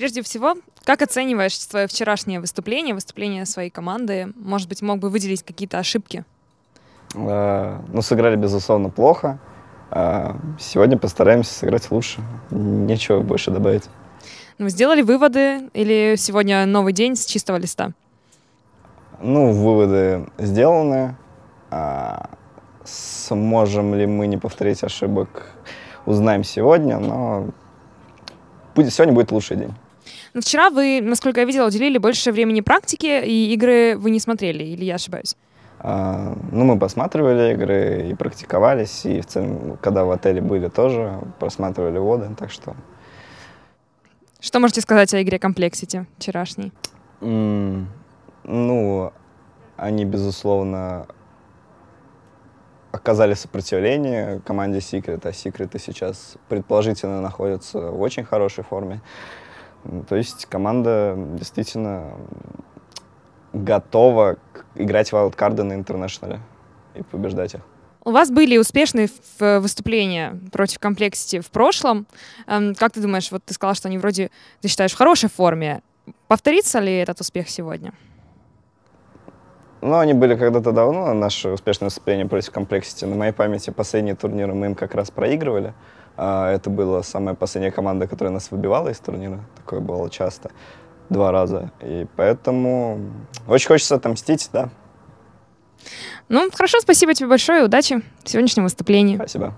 Прежде всего, как оцениваешь свое вчерашнее выступление, выступление своей команды? Может быть, мог бы выделить какие-то ошибки? Э, ну, сыграли, безусловно, плохо. Э, сегодня постараемся сыграть лучше. Нечего больше добавить. Ну, сделали выводы или сегодня новый день с чистого листа? Ну, выводы сделаны. Э, сможем ли мы не повторить ошибок, узнаем сегодня, но будет, сегодня будет лучший день. Но вчера вы, насколько я видела, уделили больше времени практике, и игры вы не смотрели, или я ошибаюсь? А, ну, мы посматривали игры и практиковались, и в целом, когда в отеле были, тоже просматривали воды, так что... Что можете сказать о игре Complexity вчерашней? Mm, ну, они, безусловно, оказали сопротивление команде Secret, а Secret сейчас предположительно находятся в очень хорошей форме. То есть команда действительно готова играть в вайлдкарды на интернешнале и побеждать их. У вас были успешные выступления против комплексити в прошлом. Эм, как ты думаешь, вот ты сказала, что они вроде, ты считаешь, в хорошей форме. Повторится ли этот успех сегодня? Ну, они были когда-то давно, наши успешные выступления против комплексити. На моей памяти последние турниры мы им как раз проигрывали. А, это была самая последняя команда, которая нас выбивала из турнира. Такое было часто. Два раза. И поэтому очень хочется отомстить, да. Ну, хорошо, спасибо тебе большое, удачи в сегодняшнем выступлении. Спасибо.